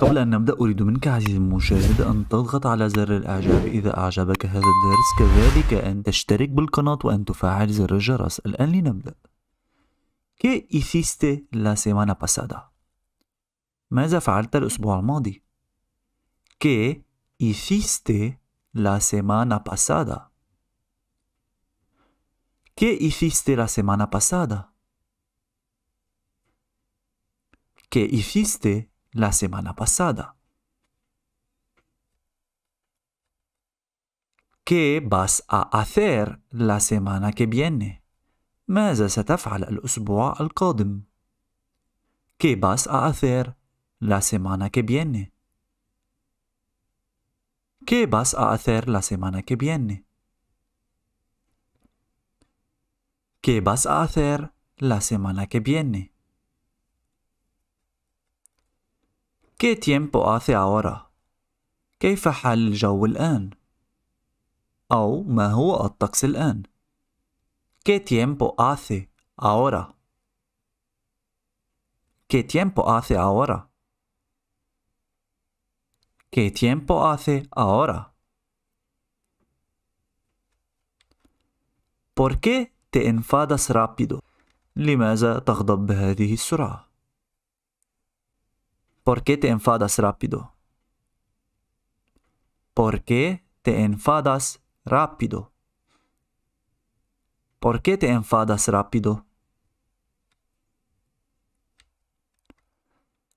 قبل أن نبدأ أريد منك عزيز المشاهد أن تضغط على زر الإعجاب إذا أعجبك هذا الدرس كذلك أن تشترك بالقناة وأن تفعل زر الجرس الآن لنبدأ كي hiciste la semana pasada? ماذا فعلت الأسبوع الماضي؟ كي hiciste la semana pasada? كي hiciste la semana pasada? كي hiciste la semana pasada. ¿Qué vas a hacer la semana que viene? al ¿Qué vas a hacer la semana que viene? ¿Qué vas a hacer la semana que viene? ¿Qué vas a hacer la semana que viene? ¿Qué tiempo hace ahora? كيف حال الجو الآن؟ أو ما هو الطقس الآن؟ ¿Qué tiempo hace ahora? ¿Qué tiempo hace ahora? ¿Qué tiempo hace ahora? ¿Por qué te enfadas rápido? لماذا تغضب بهذه السرعة؟ ¿Por qué te enfadas rápido? ¿Por qué te enfadas rápido? ¿Por qué te enfadas rápido?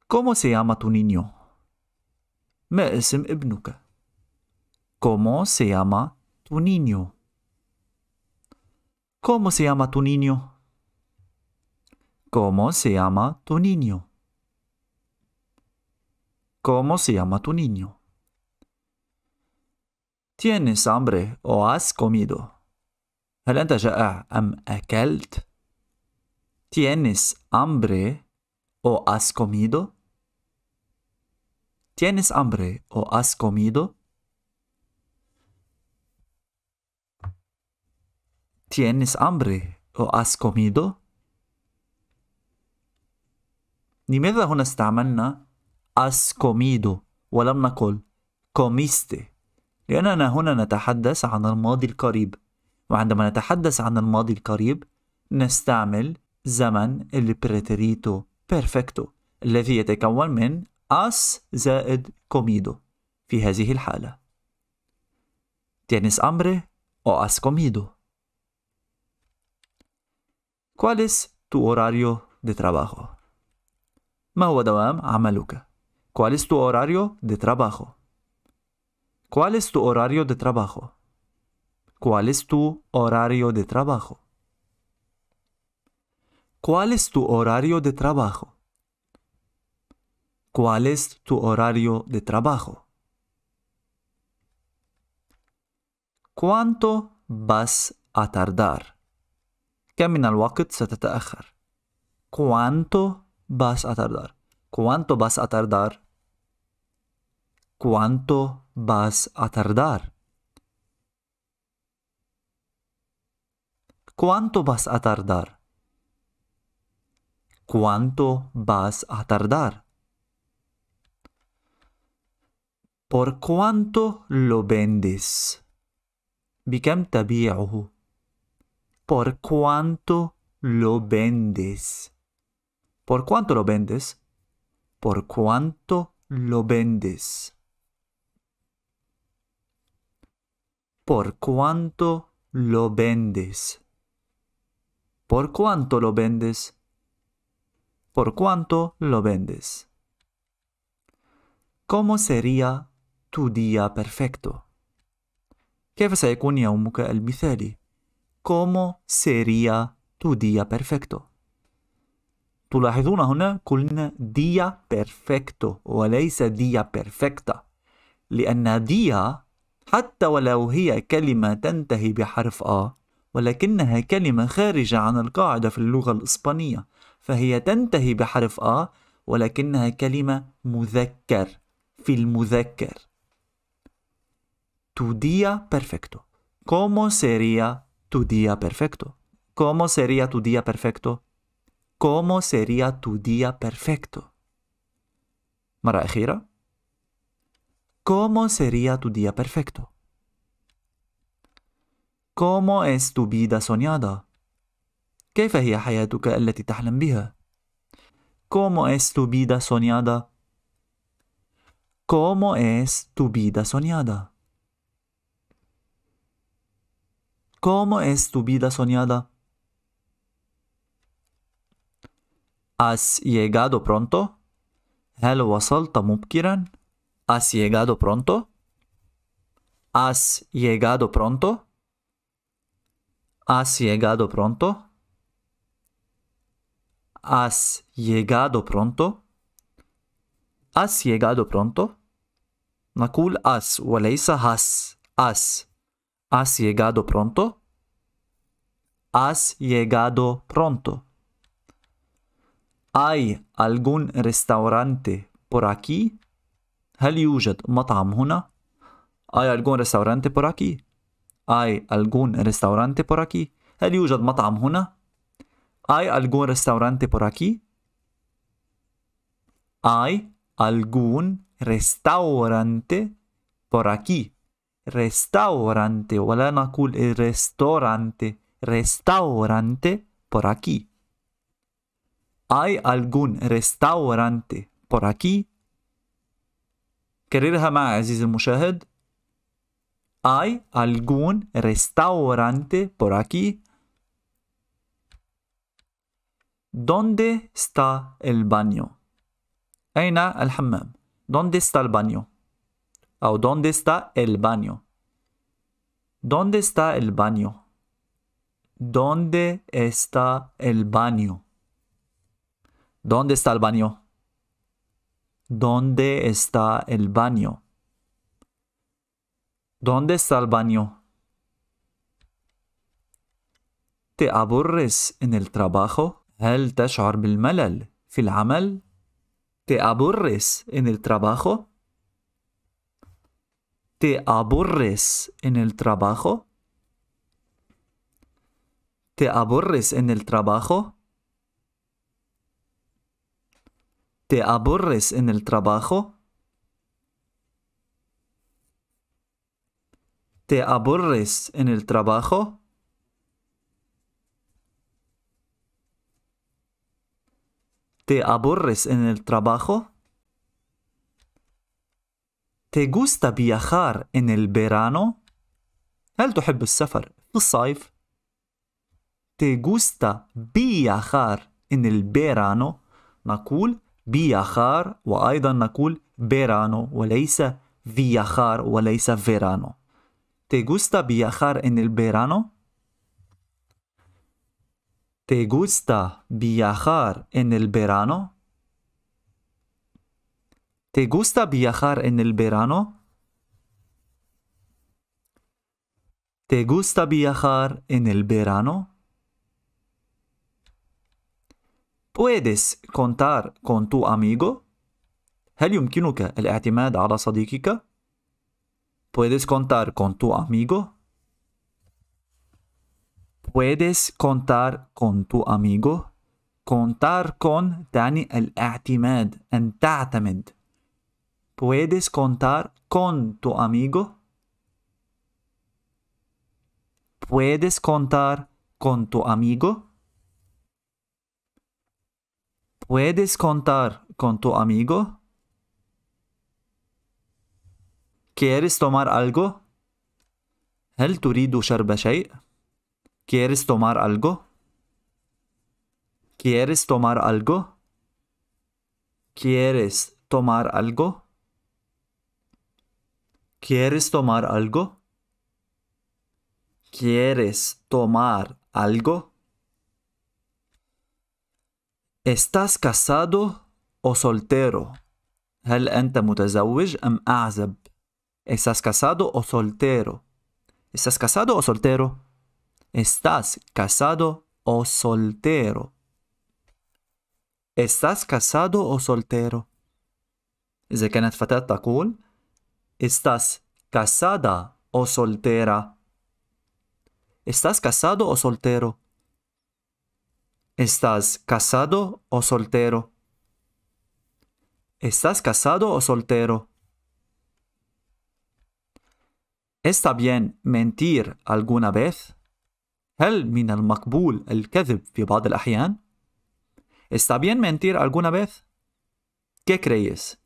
¿Cómo se llama tu niño? Me tu ابنك. ¿Cómo se llama tu niño? ¿Cómo se llama tu niño? ¿Cómo se llama tu niño? ¿Cómo se llama tu niño? Ah, eh, ¿Tienes hambre o has comido? ¿Tienes hambre o has comido? ¿Tienes hambre o has comido? ¿Tienes hambre o has comido? da una استعملنا as comido ولم نقل comiste لأننا هنا نتحدث عن الماضي القريب وعندما نتحدث عن الماضي القريب نستعمل زمن البريتريتو بيرفكتو الذي يتكون من as زائد comido في هذه الحالة Tienes hambre o has comido? ¿Cuál es tu horario de trabajo? ما هو دوام عملك؟ ¿Cuál es tu horario de trabajo? ¿Cuál es tu horario de trabajo? ¿Cuál es tu horario de trabajo? ¿Cuál es tu horario de trabajo? ¿Cuál es tu horario de trabajo? ¿Cuánto vas a tardar? ¿Cuánto vas a tardar? ¿Cuánto vas a tardar? ¿Cuánto vas a tardar? ¿Cuánto vas a tardar? ¿Cuánto vas a tardar? ¿Por cuánto lo vendes? ¿Por cuánto lo vendes? ¿Por cuánto lo vendes? ¿Por cuánto lo vendes? por cuánto lo vendes. ¿Por cuánto lo vendes? ¿Por cuánto lo vendes? ¿Cómo sería tu día perfecto? كيف سيكون يومك المثالي؟ ¿Cómo sería tu día perfecto? تلاحظون هنا un día perfecto o día perfecta لأن ديا حتى ولو هي كلمة تنتهي بحرف آ ولكنها كلمة خارجة عن القاعدة في اللغة الإسبانية فهي تنتهي بحرف آ ولكنها كلمة مذكر في المذكر تو ديا بيرفكتو كومو سيريا تو ديا بيرفكتو كومو سيريا تو ديا بيرفكتو كومو سيريا تو ديا بيرفكتو مرة أخيرة ¿Cómo sería tu día perfecto? ¿Cómo es tu vida soñada? كيف hay que le que ¿Cómo es tu vida soñada? ¿Cómo es tu vida soñada? ¿Cómo es tu vida soñada? ¿Has llegado pronto? Hello llegado ¿Has llegado pronto? ¿Has llegado pronto? ¿Has llegado pronto? ¿Has llegado pronto? ¿Has llegado pronto? has as وليس has as ¿Has llegado pronto? ¿Has llegado pronto? ¿Hay algún restaurante por aquí? ¿Hay algún restaurante por aquí? ¿Hay algún restaurante por aquí? ¿Hay algún restaurante por aquí? ¿Hay algún restaurante por aquí? Restaurante, ولا نقول restaurante, restaurante por aquí. ¿Hay algún restaurante por aquí? Hay algún restaurante por aquí. ¿Dónde está el baño? أين الحمام؟ ¿Dónde está el baño? ¿O dónde está el baño? dónde está el baño? ¿Dónde está el baño? ¿Dónde está el baño? ¿Dónde está el baño? ¿Dónde está el baño? ¿Te aburres en el trabajo? ¿Te aburres en el trabajo? ¿Te aburres en el trabajo? ¿Te aburres en el trabajo? ¿Te aburres en el trabajo? ¿Te aburres en el trabajo? ¿Te aburres en el trabajo? ¿Te gusta viajar en el verano? هل تحب السفر في ¿Te gusta viajar en el verano? نقول بياخار وأيضا نقول بيرانو وليس فياخار وليس فيرانو ¿Te gusta viajar en el verano? ¿Te gusta viajar en el verano? ¿Te gusta viajar en el verano? ¿Te gusta viajar en el verano? ¿Puedes contar con tu amigo? هل يمكنك الاعتماد على صديقك؟ ¿Puedes contar con tu amigo? ¿Puedes contar con tu amigo? Contar con تعني الاعتماد ¿Puedes contar con tu amigo? ¿Puedes contar con tu amigo? ¿Puedes contar con tu amigo? ¿Quieres tomar algo? ¿Quieres tomar algo? ¿Quieres tomar algo? ¿Quieres tomar algo? ¿Quieres tomar algo? ¿Quieres tomar algo? ¿Estás casado o soltero? هل أنت متزوج أم أعزب؟ ¿Estás casado o soltero? ¿Estás casado o soltero? ¿Estás casado o soltero? ¿Estás casado o soltero? إذا كانت فتاة تقول ¿Estás casada o soltera? ¿Estás casado o soltero? ¿Estás casado o soltero? ¿Estás casado o soltero? ¿Está bien mentir alguna vez? el fi Bad al ¿Está bien mentir alguna vez? ¿Qué crees?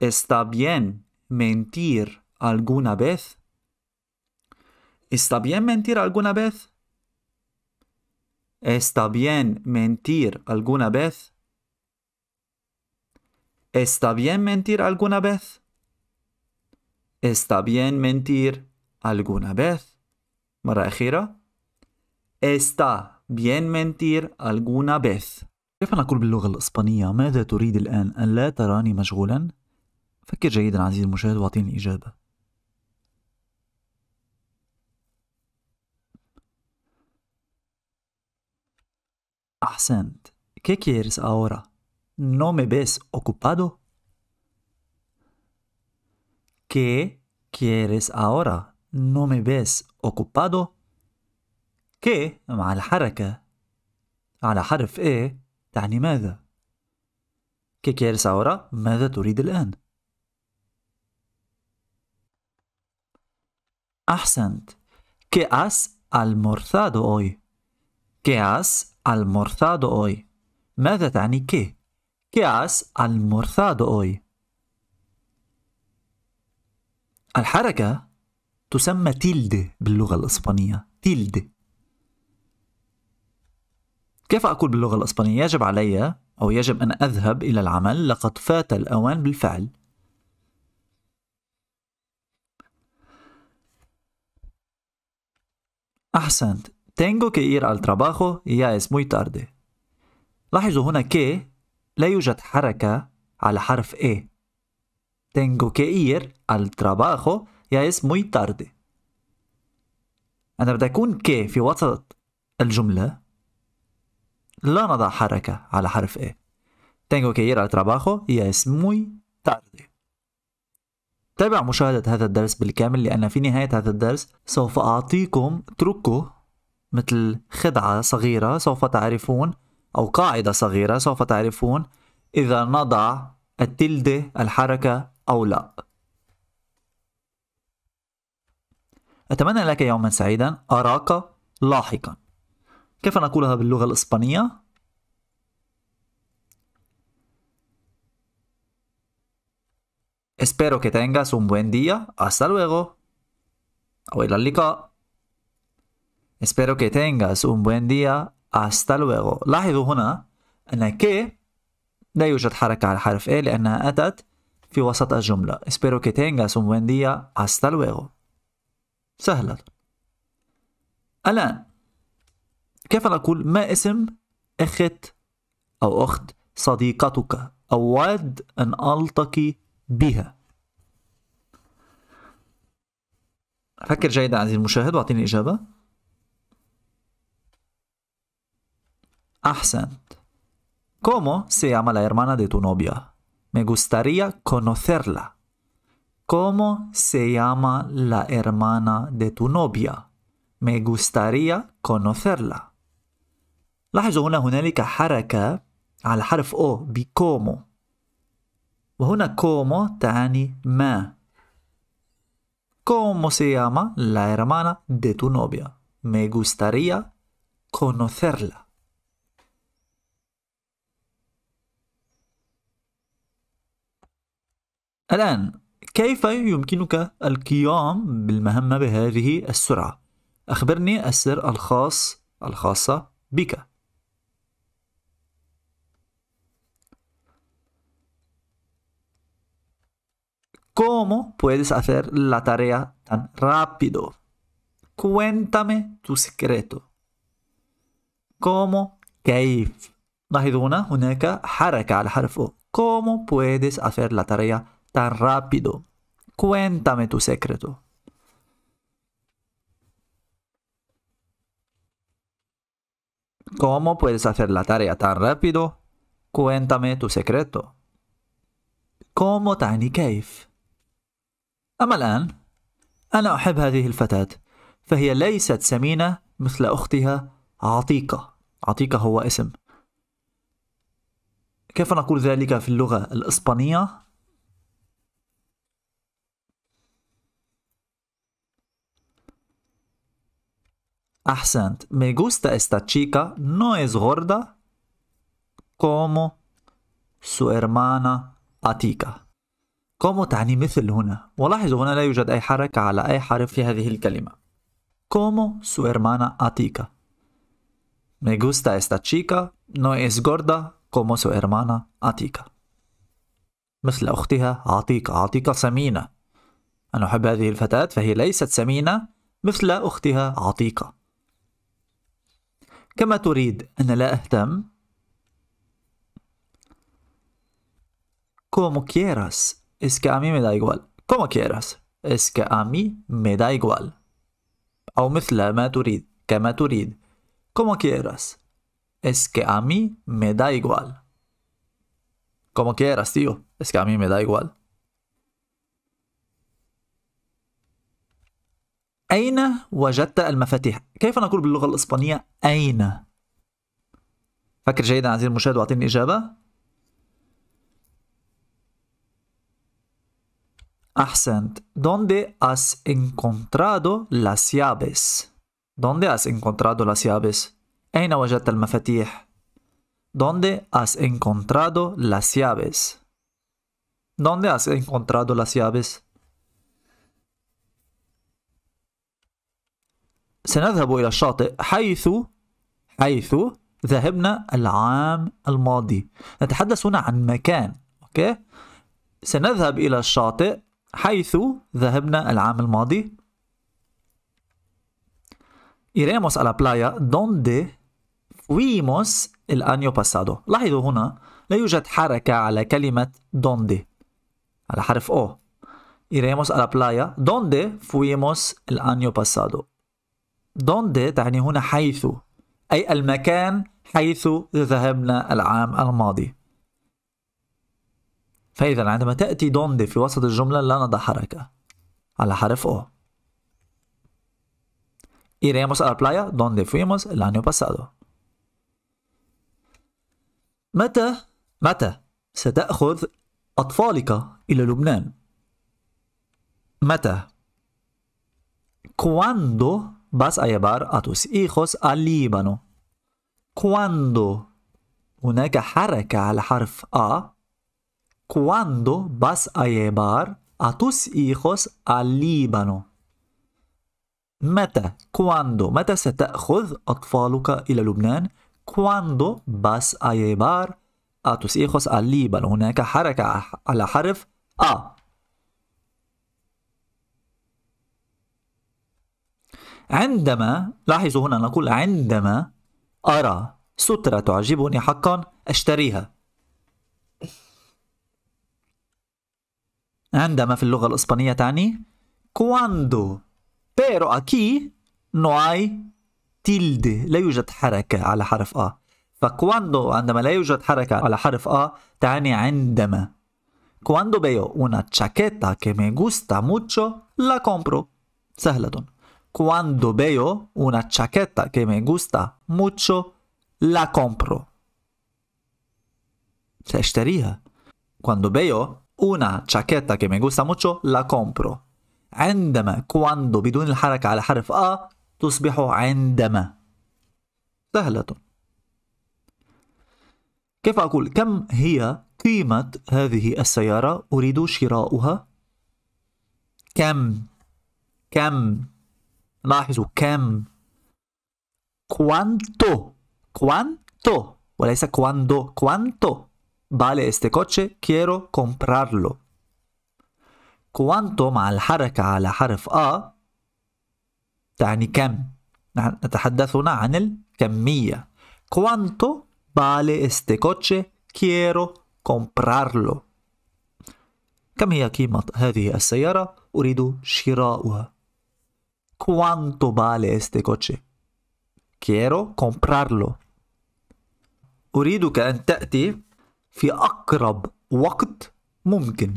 ¿Está bien mentir alguna vez? ¿Está bien mentir alguna vez? Está bien mentir alguna vez. Está bien mentir alguna vez. Está bien mentir alguna vez. مرة أخيرة. Está bien mentir alguna vez. كيف نقول باللغة الإسبانية ماذا تريد الآن أن لا تراني مشغولا؟ فكر جيدا عزيزي المشاهد واعطيني الإجابة Accent. ¿Qué quieres ahora? ¿No me ves ocupado? ¿Qué quieres ahora? ¿No me ves ocupado? ¿Qué مع الحركة la حرف E? تعني ماذا؟ ¿Qué quieres ahora? ماذا تريد الآن؟ أحسنت. ¿Qué has almorzado hoy? ¿Qué has almorzado hoy ماذا تعني كي؟ كي has almorzado hoy? الحركة تسمى تيلد باللغة الإسبانية تيلد كيف أقول باللغة الإسبانية؟ يجب علي أو يجب أن أذهب إلى العمل لقد فات الأوان بالفعل أحسنت Tengo que ir al trabajo y ya es muy tarde. لاحظوا هنا que لا يوجد حركة على حرف E. Tengo que ir al trabajo ya es muy tarde. أنا بدي أكون كي في وسط الجملة لا نضع حركة على حرف A. Tengo que ir al trabajo y es muy tarde. تابع مشاهدة هذا الدرس بالكامل لأن في نهاية هذا الدرس سوف أعطيكم تركه مثل خدعة صغيرة سوف تعرفون أو قاعدة صغيرة سوف تعرفون إذا نضع التلدة الحركة أو لا أتمنى لك يوما سعيدا أراك لاحقا كيف نقولها باللغة الإسبانية؟ Espero que tengas un buen día. Hasta luego. أو إلى اللقاء. Espero que tengas un buen día. Hasta luego. لاحظوا هنا أن ك لا يوجد حركة على الحرف A لأنها أتت في وسط الجملة. Espero que tengas un buen día. Hasta luego. سهلا. الآن كيف نقول ما اسم أخت أو أخت صديقتك أود أن ألتقي بها فكر جيدا عزيزي المشاهد واعطيني الإجابة. ¿Cómo se llama la hermana de tu novia? Me gustaría conocerla. ¿Cómo se llama la hermana de tu novia? Me gustaría conocerla. لاحظوا هنا هنالك حركة al harf O بكومو وهنا ¿Cómo se llama la hermana de tu novia? Me gustaría conocerla. الآن كيف يمكنك القيام بالمهمة بهذه السرعة؟ أخبرني السر الخاص الخاصة بك ¿Cómo puedes hacer la tarea tan rápido? Cuéntame tu secreto. ¿Cómo? كيف؟ لاحظوا هنا هناك حركة على حرف O. ¿Cómo puedes hacer la tarea tan rápido? Cuéntame tu secreto. ¿Cómo puedes hacer la tarea tan rápido? Cuéntame tu secreto. ¿Cómo تعني كيف أما الآن أنا أحب هذه الفتاة فهي ليست سمينة مثل أختها عتيقة عتيقة هو اسم كيف نقول ذلك في اللغة الإسبانية؟ أحسنت Me gusta esta chica. No es gorda como su hermana Atika. كومو تعني مثل هنا ولاحظوا هنا لا يوجد أي حركة على أي حرف في هذه الكلمة كومو su hermana Atika Me gusta esta chica no es gorda como su hermana Atika مثل أختها عتيقة عتيقة سمينة أنا أحب هذه الفتاة فهي ليست سمينة مثل أختها عتيقة كما تريد أنا como quieras es que a mí me da igual como quieras es que a mí me da igual أو مثل ما me كما تريد como quieras es que a mí me da igual como quieras tío es que a mí me da igual أين وجدت المفاتيح؟ كيف نقول باللغة الإسبانية أين؟ فكر جيدا عزيزي المشاهد واعطيني إجابة أحسنت ¿Dónde has encontrado las llaves? ¿Dónde has encontrado las llaves? أين وجدت المفاتيح؟ ¿Dónde has encontrado las llaves? ¿Dónde has encontrado las llaves? سنذهب إلى الشاطئ حيث حيث ذهبنا العام الماضي نتحدث هنا عن مكان أوكي سنذهب إلى الشاطئ حيث ذهبنا العام الماضي iremos a la playa donde fuimos el año pasado لاحظوا هنا لا يوجد حركة على كلمة donde على حرف O iremos a la playa donde fuimos el año pasado دوندي تعني هنا حيث أي المكان حيث ذهبنا العام الماضي فإذا عندما تأتي دوندي في وسط الجملة لا نضع حركة على حرف أو Iremos a la playa donde fuimos el pasado متى متى ستأخذ أطفالك إلى لبنان؟ متى؟ cuando vas a llevar a tus hijos al Líbano. Cuando هناك حركة على حرف A cuando vas a llevar a tus hijos al Líbano متى cuando متى ستأخذ أطفالك إلى لبنان cuando vas a llevar a tus hijos al Líbano هناك حركة على حرف A عندما لاحظوا هنا نقول عندما أرى سترة تعجبني حقا أشتريها عندما في اللغة الإسبانية تعني cuando pero aquí no hay tilde لا يوجد حركة على حرف آ فكواندو عندما لا يوجد حركة على حرف آ تعني عندما Cuando veo una chaqueta que me gusta mucho, la compro. سهلة cuando veo una chaqueta que me gusta mucho, la compro. سأشتريها. Cuando veo una chaqueta que me gusta mucho, la compro. عندما cuando بدون الحركة على حرف آ تصبح عندما. سهلة. كيف أقول كم هي قيمة هذه السيارة؟ أريد شراؤها. كم كم لاحظوا كم كوانتو كوانتو وليس كواندو كوانتو vale este coche quiero comprarlo كوانتو مع الحركة على حرف آ تعني كم نحن نتحدث عن الكمية كوانتو vale este coche quiero comprarlo كم هي قيمة هذه السيارة أريد شراؤها ¿Cuánto vale este coche? Quiero comprarlo. أريدك أن تأتي في أقرب وقت ممكن.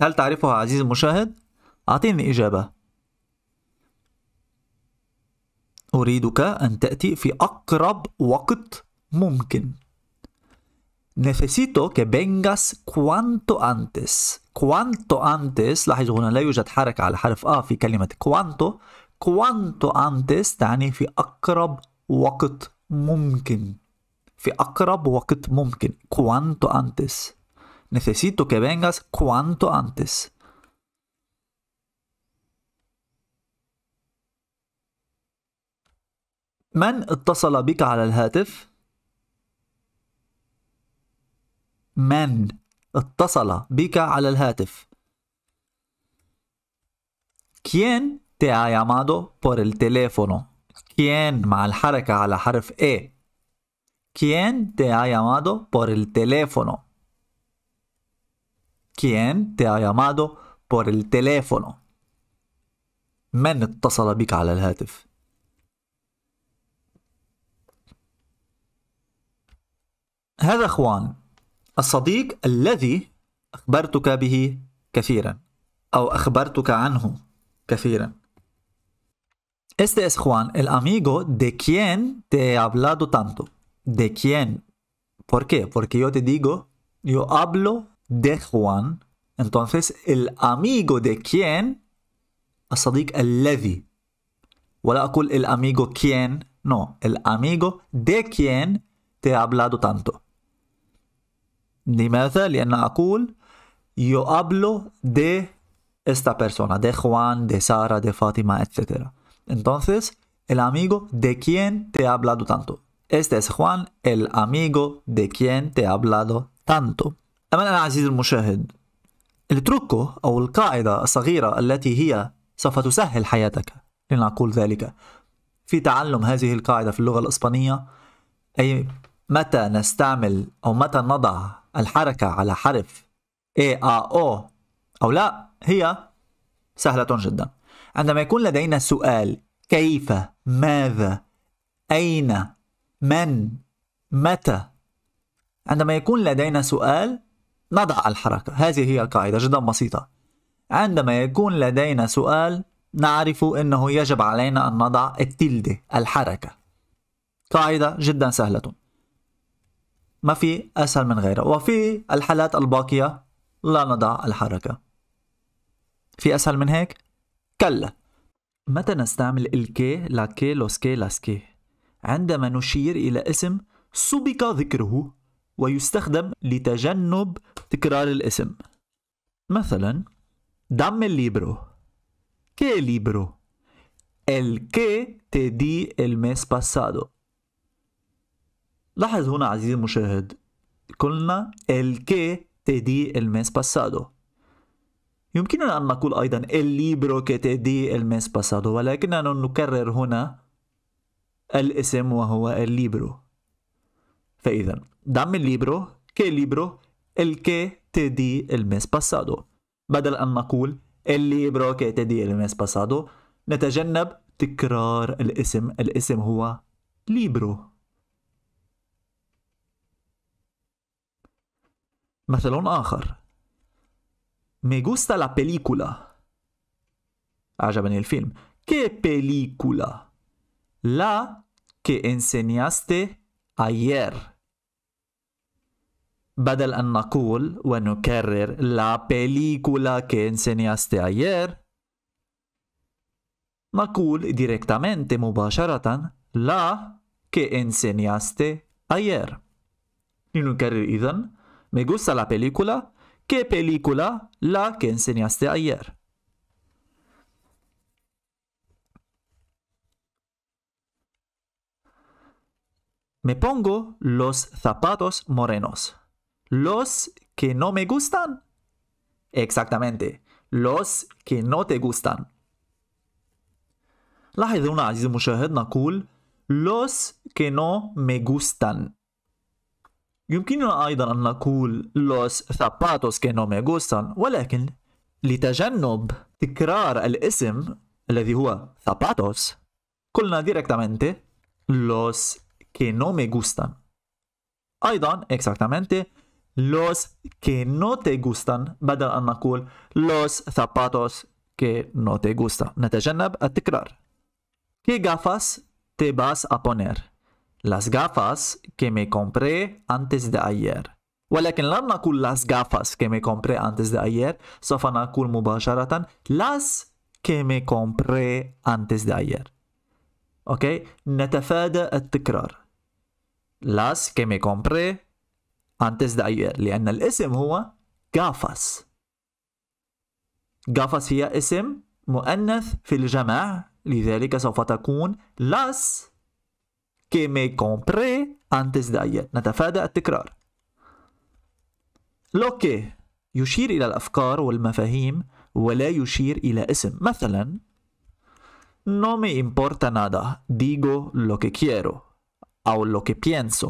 هل تعرفها عزيزي المشاهد؟ أعطيني إجابة. أريدك أن تأتي في أقرب وقت ممكن. necesito que vengas cuanto antes cuanto antes لاحظوا هنا لا يوجد حركة على حرف آ في كلمة cuanto cuanto antes تعني في أقرب وقت ممكن في أقرب وقت ممكن cuanto antes necesito que vengas cuanto antes من اتصل بك على الهاتف؟ من اتصل بك على الهاتف كين te ha llamado por el teléfono كين مع الحركة على حرف A كين te ha llamado por el teléfono كين te ha llamado por el teléfono من اتصل بك على الهاتف هذا اخوان الصديق الذي أخبرتك به كثيرا أو Este es Juan, el amigo de quien te he hablado tanto. ¿De quién? ¿Por qué? Porque yo te digo, yo hablo de Juan. Entonces, el amigo de quien, الصديق الذي. ولا el amigo ¿Quién? no, el amigo de quien te he hablado tanto. لماذا؟ لأن أقول yo hablo de esta persona, de Juan, de Sara, de Fátima, etc. Entonces, el amigo de quien te ha hablado tanto. Este es Juan, el amigo de quien te ha hablado tanto. أما العزيز المشاهد التروكو أو القاعدة الصغيرة التي هي سوف تسهل حياتك لنقول ذلك في تعلم هذه القاعدة في اللغة الإسبانية أي متى نستعمل أو متى نضع الحركة على حرف A A O أو لا هي سهلة جدا عندما يكون لدينا سؤال كيف ماذا أين من متى عندما يكون لدينا سؤال نضع الحركة هذه هي القاعدة جدا بسيطة عندما يكون لدينا سؤال نعرف أنه يجب علينا أن نضع التلدة الحركة قاعدة جدا سهلة ما في أسهل من غيرها وفي الحالات الباقية لا نضع الحركة في أسهل من هيك؟ كلا متى نستعمل الكي لاكي لوسكي لاسكي؟ عندما نشير إلى اسم سبق ذكره ويستخدم لتجنب تكرار الاسم مثلا دم الليبرو كي ليبرو الكي تدي te باسادو لاحظ هنا عزيزي المشاهد قلنا الكي تي دي الميس باسادو يمكننا أن نقول أيضا الليبرو كي تي دي الميس باسادو ولكننا نكرر هنا الاسم وهو الليبرو فإذا دعم الليبرو كي ليبرو الكي تي دي الميس باسادو بدل أن نقول الليبرو كي تي دي الميس باسادو نتجنب تكرار الاسم الاسم هو ليبرو مثل آخر مي جوستا لا بيليكولا عجبني الفيلم كي بيليكولا لا كي انسينياستي أيير بدل أن نقول ونكرر لا بيليكولا كي انسينياستي أيير نقول ديريكتامنتي مباشرة لا كي انسينياستي أيير لنكرر إذن Me gusta la película. ¿Qué película? La que enseñaste ayer. Me pongo los zapatos morenos. Los que no me gustan. Exactamente. Los que no te gustan. لاحظ هنا عزيزي المشاهد los que no me gustan يمكننا أيضا أن نقول los zapatos que no me gustan ولكن لتجنب تكرار الاسم الذي هو zapatos قلنا directamente los que no me gustan أيضا exactamente los que no te gustan بدل أن نقول los zapatos que no te gustan نتجنب التكرار ¿Qué gafas te vas a poner؟ las gafas que me compré antes de ayer ولكن لم نقول las gafas que me compré antes de ayer سوف نقول مباشرة las que me compré antes de ayer أوكي نتفادى التكرار las que me compré antes de ayer لأن الاسم هو gafas gafas هي اسم مؤنث في الجمع لذلك سوف تكون las que me compré antes de ayer نتفادى التكرار لوكي يشير إلى الأفكار والمفاهيم ولا يشير إلى اسم مثلا No me importa nada, digo lo que quiero أو lo que pienso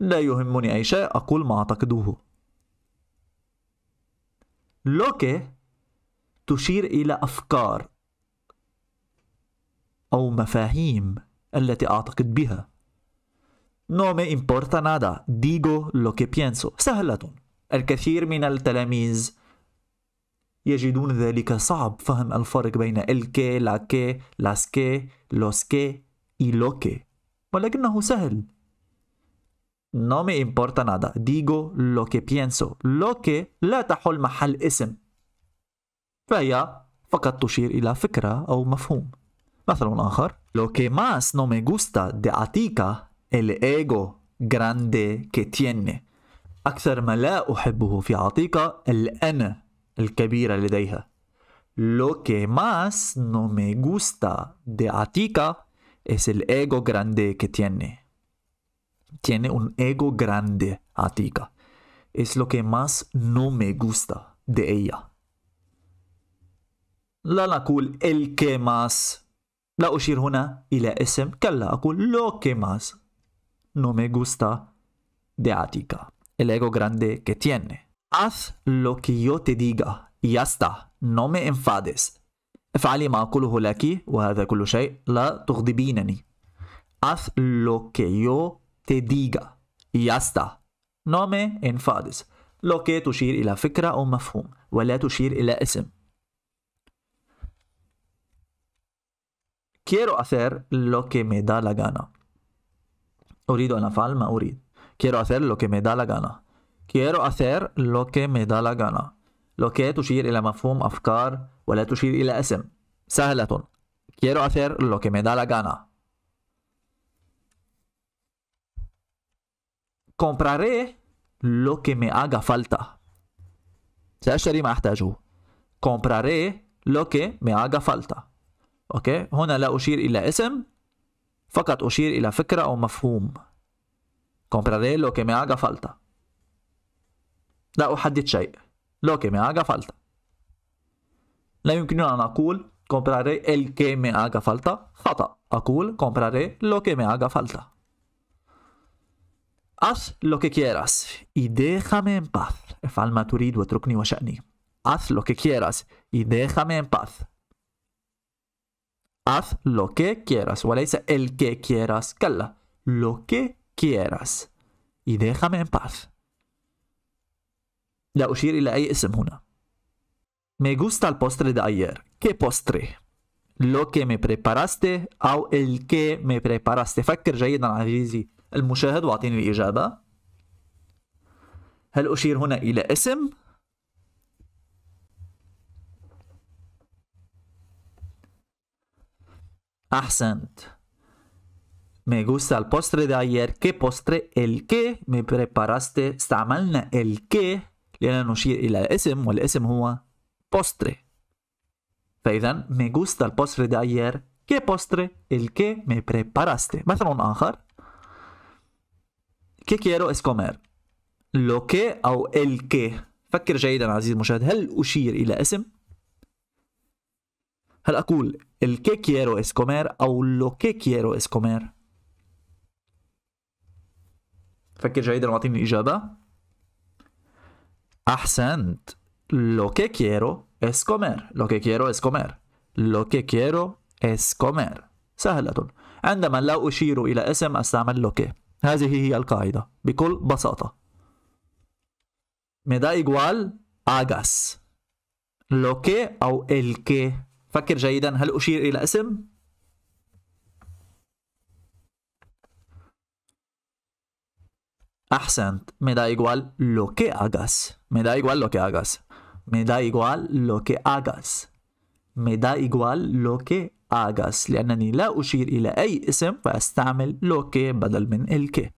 لا يهمني أي شيء أقول ما أعتقده لوكي تشير إلى أفكار أو مفاهيم التي أعتقد بها No me importa nada, digo lo que pienso. سهلة. الكثير من التلاميذ يجدون ذلك صعب فهم الفرق بين el que, la que, las que, los que y lo que. ولكنه سهل. No me importa nada, digo lo que pienso. Lo que لا تحل محل اسم. فهي فقط تشير إلى فكرة أو مفهوم. Lo que más no me gusta de Atika, el ego grande que tiene. el Lo que más no me gusta de Atika es el ego grande que tiene. Tiene un ego grande Atika. Es lo que más no me gusta de ella. la cool, el que más لا أشير هنا إلى اسم كلا أقول لو كي ماس نو مي جوستا دي أتيكا el ego grande que tiene. Haz lo que yo te diga. Ya está. No me افعلي ما أقوله لك وهذا كل شيء لا تغضبينني. Haz lo que yo te diga. Ya está. No me enfades. Lo تشير إلى فكرة أو مفهوم ولا تشير إلى اسم. quiero hacer lo que me da la gana. Urido en la palma, urid. Quiero hacer lo que me da la gana. Quiero hacer lo que me da la gana. Lo que es تشير إلى مفهوم أفكار ولا تشير إلى اسم. سهلة. Quiero hacer lo que me da la gana. Compraré lo que me haga falta. سأشتري mahtaju. Compraré lo que me haga falta. أوكي هنا لا أشير إلى اسم فقط أشير إلى فكرة أو مفهوم compraré lo que me haga falta لا أحدد شيء lo que me haga falta لا يمكننا أن أقول compraré el que me haga falta خطأ أقول compraré lo que me haga falta haz lo que quieras y déjame en paz افعل ما تريد واتركني وشأني haz lo que quieras y déjame en paz haz lo que quieras وليس el que quieras Kalla, lo que quieras y déjame en paz لا أشير إلى أي اسم هنا me gusta el postre de ayer qué postre lo que me preparaste أو el que me preparaste فكر جيدا عزيزي المشاهد واعطيني الإجابة هل أشير هنا إلى اسم Accent. Me gusta el postre de ayer. ¿Qué postre? el que me preparaste. استعملنا el que نشير إلى الاسم والاسم هو postre. فإذا me gusta el postre de ayer. ¿Qué postre? El que me preparaste. مثلا آخر. ¿Qué quiero es comer? Lo que أو el que. فكر جيدا عزيزي المشاهد هل أشير إلى اسم هل أقول الكي كييرو اسكومير أو لو كي كييرو اسكومير فكر جيدا واعطيني الإجابة أحسنت لو كي كييرو اسكومير لو كي كييرو اسكومير لو كي كييرو اسكومير سهلة عندما لا أشير إلى اسم أستعمل لو كي هذه هي القاعدة بكل بساطة مدا da igual hagas lo que o فكر جيدا هل أشير إلى اسم؟ Accent me da igual lo que hagas. Me da igual lo que hagas. Me da igual lo que hagas. Me da igual lo que hagas لأنني لا أشير إلى أي اسم فأستعمل لو que بدل من الكي